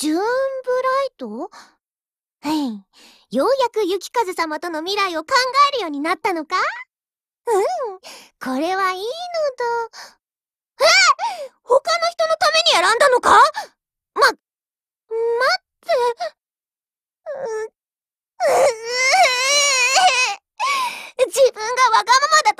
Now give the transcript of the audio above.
ジューンブライトはい。ようやく雪風様との未来を考えるようになったのかうん。これはいいのだ。え他の人のために選んだのかま、待ってううう。自分がわがままだ